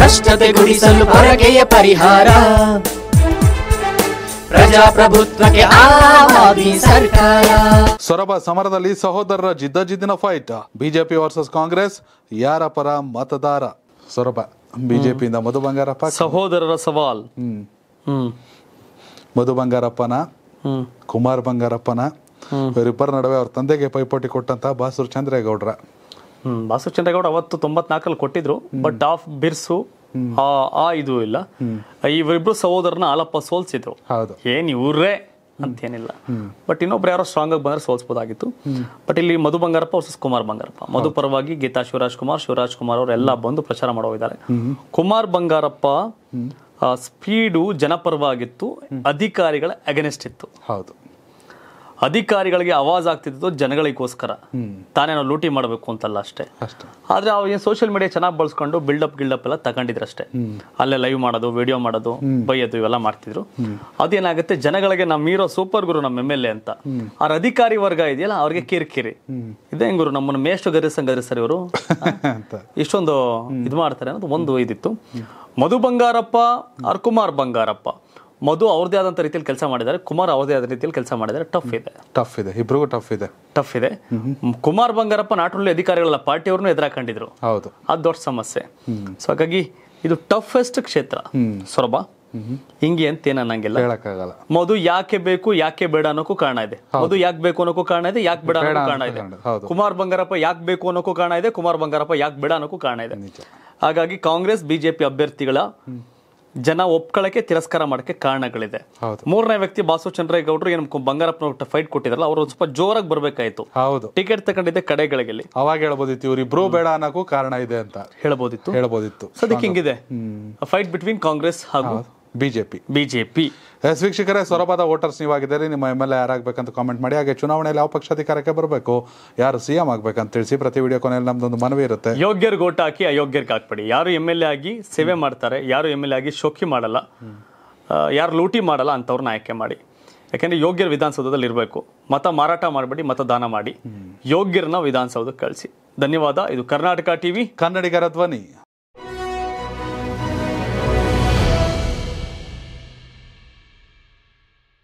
ಭ್ರಷ್ಟತೆ ಗುಡಿಸಲು ಪರಕೆಯ ಪರಿಹಾರ ಪ್ರಜಾಪ್ರಭುತ್ವಕ್ಕೆ ಸರ್ಕಾರ ಸೊರಬ ಸಮರದಲ್ಲಿ ಸಹೋದರರ ಜಿದ್ದಿನ ಫೈಟ್ ಬಿಜೆಪಿ ವರ್ಸಸ್ ಕಾಂಗ್ರೆಸ್ ಯಾರ ಪರ ಮತದಾರ ಸೊರಬ ಬಿಜೆಪಿಯಿಂದ ಮಧು ಬಂಗಾರಪ್ಪ ಸಹೋದರರ ಸವಾಲ್ ಮಧು ಬಂಗಾರಪ್ಪನ ಕುಮಾರ್ ಬಂಗಾರಪ್ಪನ ಇವರಿಬ್ಬರ ನಡುವೆ ಅವ್ರ ತಂದೆಗೆ ಪೈಪೋಟಿ ಕೊಟ್ಟಂತ ಬಾಸುರ್ ಚಂದ್ರೇಗೌಡ್ರ ಬಾಸು ಚಂದ್ರೇಗೌಡ ಅವತ್ತು ತೊಂಬತ್ನಾಲ್ಕಲ್ಲಿ ಕೊಟ್ಟಿದ್ರು ಬಟ್ ಆಫ್ ಬಿರ್ಸು ಆ ಇದು ಇಲ್ಲ ಇವರಿಬ್ರು ಸಹೋದರನ ಆಲಪ್ಪ ಸೋಲ್ಸಿದ್ರು ಏನ್ ಇವ್ರೇ ಅಂತೇನಿಲ್ಲ ಬಟ್ ಇನ್ನೊಬ್ರು ಯಾರೋ ಸ್ಟ್ರಾಂಗ್ ಆಗಿ ಬಂದ್ರೆ ಸೋಲ್ಸ್ಬೋದಾಗಿತ್ತು ಬಟ್ ಇಲ್ಲಿ ಮಧು ಬಂಗಾರಪ್ಪ ವರ್ಸಸ್ ಕುಮಾರ್ ಬಂಗಾರಪ್ಪ ಮಧು ಪರವಾಗಿ ಗೀತಾ ಶಿವರಾಜ್ ಕುಮಾರ್ ಶಿವರಾಜ್ ಕುಮಾರ್ ಅವರೆಲ್ಲ ಬಂದು ಪ್ರಚಾರ ಮಾಡೋಗಿದ್ದಾರೆ ಕುಮಾರ್ ಬಂಗಾರಪ್ಪ ಸ್ಪೀಡು ಜನಪರವಾಗಿತ್ತು ಅಧಿಕಾರಿಗಳ ಅಗೇನೆಸ್ಟ್ ಇತ್ತು ಹೌದು ಅಧಿಕಾರಿಗಳಿಗೆ ಅವಾಜ್ ಆಗ್ತಿದ್ದು ಜನಗಳಿಗೋಸ್ಕರ ತಾನೇನೋ ಲೂಟಿ ಮಾಡಬೇಕು ಅಂತಲ್ಲ ಅಷ್ಟೇ ಆದ್ರೆ ಅವ್ರು ಸೋಷಿಯಲ್ ಮೀಡಿಯಾ ಚೆನ್ನಾಗಿ ಬಳಸ್ಕೊಂಡು ಬಿಲ್ಡಪ್ ಗಿಲ್ಡಪ್ ಎಲ್ಲ ತಗೊಂಡಿದ್ರು ಅಷ್ಟೇ ಅಲ್ಲೇ ಲೈವ್ ಮಾಡೋದು ವಿಡಿಯೋ ಮಾಡೋದು ಬೈಯೋದು ಇವೆಲ್ಲ ಮಾಡ್ತಿದ್ರು ಅದೇನಾಗುತ್ತೆ ಜನಗಳಿಗೆ ನಮ್ಮ ಇರೋ ಸೂಪರ್ ಗುರು ನಮ್ಮ ಎಮ್ ಎಲ್ ಎ ಅಂತ ಅವ್ರ ಅಧಿಕಾರಿ ವರ್ಗ ಇದೆಯಲ್ಲ ಅವ್ರಿಗೆ ಕಿರಿಕಿರಿ ಇದೇ ಗುರು ನಮ್ಮನ್ನು ಮೇಷ್ಟು ಸಂಗರಿ ಸರ್ ಇವರು ಇಷ್ಟೊಂದು ಇದು ಮಾಡ್ತಾರೆ ಅನ್ನೋದು ಒಂದು ಇದಿತ್ತು ಮಧು ಬಂಗಾರಪ್ಪ ಆರ್ ಕುಮಾರ್ ಬಂಗಾರಪ್ಪ ಮಧು ಅವ್ರದೇ ಆದಂತ ರೀತಿಯಲ್ಲಿ ಕೆಲಸ ಮಾಡಿದ್ದಾರೆ ಕುಮಾರ್ ಅವ್ರದೇ ಆದ ರೀತಿಯಲ್ಲಿ ಕೆಲಸ ಮಾಡಿದ್ದಾರೆ ಟಫ್ ಇದೆ ಟಫ್ ಇದೆ ಇಬ್ರಿಗೂ ಟಫ್ ಇದೆ ಟಫ್ ಇದೆ ಕುಮಾರ್ ಬಂಗಾರಪ್ಪ ನಾಟ್ ಓನ್ಲಿ ಅಧಿಕಾರಿಗಳಲ್ಲ ಪಾರ್ಟಿಯವ್ರನ್ನೂ ಎದುರಾಕೊಂಡಿದ್ರು ಹೌದು ಅದು ದೊಡ್ಡ ಸಮಸ್ಯೆ ಸೊ ಹಾಗಾಗಿ ಇದು ಟಫೆಸ್ಟ್ ಕ್ಷೇತ್ರ ಸೊರಬ ಹಿಂಗೆ ಅಂತ ಏನ ಅನ್ನಂಗಿಲ್ಲ ಹೇಳಕ್ಕಾಗಲ್ಲ ಮಧು ಯಾಕೆ ಬೇಕು ಯಾಕೆ ಬೇಡ ಅನ್ನೋಕ್ಕೂ ಕಾರಣ ಇದೆ ಮಧು ಯಾಕೆ ಬೇಕು ಅನ್ನೋಕ್ಕೂ ಕಾರಣ ಇದೆ ಯಾಕೆ ಬೇಡ ಅನ್ನೋಕ್ಕೂ ಕಾರಣ ಇದೆ ಕುಮಾರ್ ಬಂಗಾರಪ್ಪ ಯಾಕೆ ಬೇಕು ಅನ್ನೋಕ್ಕೂ ಕಾರಣ ಇದೆ ಕುಮಾರ್ ಬಂಗಾರಪ್ಪ ಯಾಕೆ ಬೇಡ ಅನ್ನೋಕ್ಕೂ ಕಾರಣ ಇದೆ ಹಾಗಾಗಿ ಕಾಂಗ್ರೆಸ್ ಬಿಜೆಪಿ ಅಭ್ಯರ್ಥಿಗಳ ಜನ ಒಪ್ಕೊಳ್ಳೋಕೆ ತಿರಸ್ಕಾರ ಮಾಡಕ್ಕೆ ಕಾರಣಗಳಿದೆ ಮೂರನೇ ವ್ಯಕ್ತಿ ಬಾಸು ಚಂದ್ರೇಗೌಡರು ಏನು ಬಂಗಾರಪ್ಪನ ಫೈಟ್ ಕೊಟ್ಟಿದ್ರಲ್ಲ ಅವ್ರು ಸ್ವಲ್ಪ ಜೋರಾಗಿ ಬರಬೇಕಾಯ್ತು ಹೌದು ಟಿಕೆಟ್ ತಗೊಂಡಿದ್ದೆ ಕಡೆಗಳಿಗೆ ಅವಾಗ ಹೇಳ್ಬೋದಿತ್ತು ಇವ್ರು ಇಬ್ರು ಬೇಡ ಅನ್ನೋಕ್ಕೂ ಕಾರಣ ಇದೆ ಅಂತ ಹೇಳ್ಬೋದಿತ್ತು ಹೇಳ್ಬೋದಿತ್ತು ಸದ್ಯಕ್ಕೆ ಹಿಂಗಿದೆ ಫೈಟ್ ಬಿಟ್ವೀನ್ ಕಾಂಗ್ರೆಸ್ ಹಾಗೂ ಬಿಜೆಪಿ ಬಿಜೆಪಿ ಎಸ್ ವೀಕ್ಷಕರೇ ಸೊರಬಾದ ವೋಟರ್ಸ್ ನೀವಾಗಿದ್ದೀರಿ ನಿಮ್ಮ ಎಮ್ ಎಲ್ ಎ ಯಾರಾಗಬೇಕಂತ ಕಾಮೆಂಟ್ ಮಾಡಿ ಹಾಗೆ ಚುನಾವಣೆಯಲ್ಲಿ ಯಾವ ಪಕ್ಷ ಅಧಿಕಾರಕ್ಕೆ ಬರಬೇಕು ಯಾರು ಸಿ ಎಂ ಆಗಬೇಕಂತ ತಿಳಿಸಿ ಪ್ರತಿ ವಿಡಿಯೋ ಕೊನೆಯಲ್ಲಿ ನಮ್ದೊಂದು ಮನವಿ ಇರುತ್ತೆ ಯೋಗ್ಯರ್ ಓಟ್ ಹಾಕಿ ಅಯೋಗ್ಯರ್ಗೆ ಹಾಕ್ಬೇಡಿ ಯಾರು ಎಮ್ ಎಲ್ ಎ ಆಗಿ ಸೇವೆ ಮಾಡ್ತಾರೆ ಯಾರು ಎಮ್ ಎಲ್ ಎ ಆಗಿ ಶೋಕಿ ಮಾಡಲ್ಲ ಯಾರು ಲೂಟಿ ಮಾಡಲ್ಲ ಅಂಥವ್ರನ್ನ ಆಯ್ಕೆ ಮಾಡಿ ಯಾಕೆಂದ್ರೆ ಯೋಗ್ಯರು ವಿಧಾನಸೌಧದಲ್ಲಿ ಇರಬೇಕು ಮತ ಮಾರಾಟ ಮಾಡಬೇಡಿ ಮತದಾನ ಮಾಡಿ ಯೋಗ್ಯರನ್ನ ವಿಧಾನಸೌಧಕ್ಕೆ ಕಳಿಸಿ ಧನ್ಯವಾದ ಇದು ಕರ್ನಾಟಕ ಟಿವಿ ಕನ್ನಡಿಗರ ಧ್ವನಿ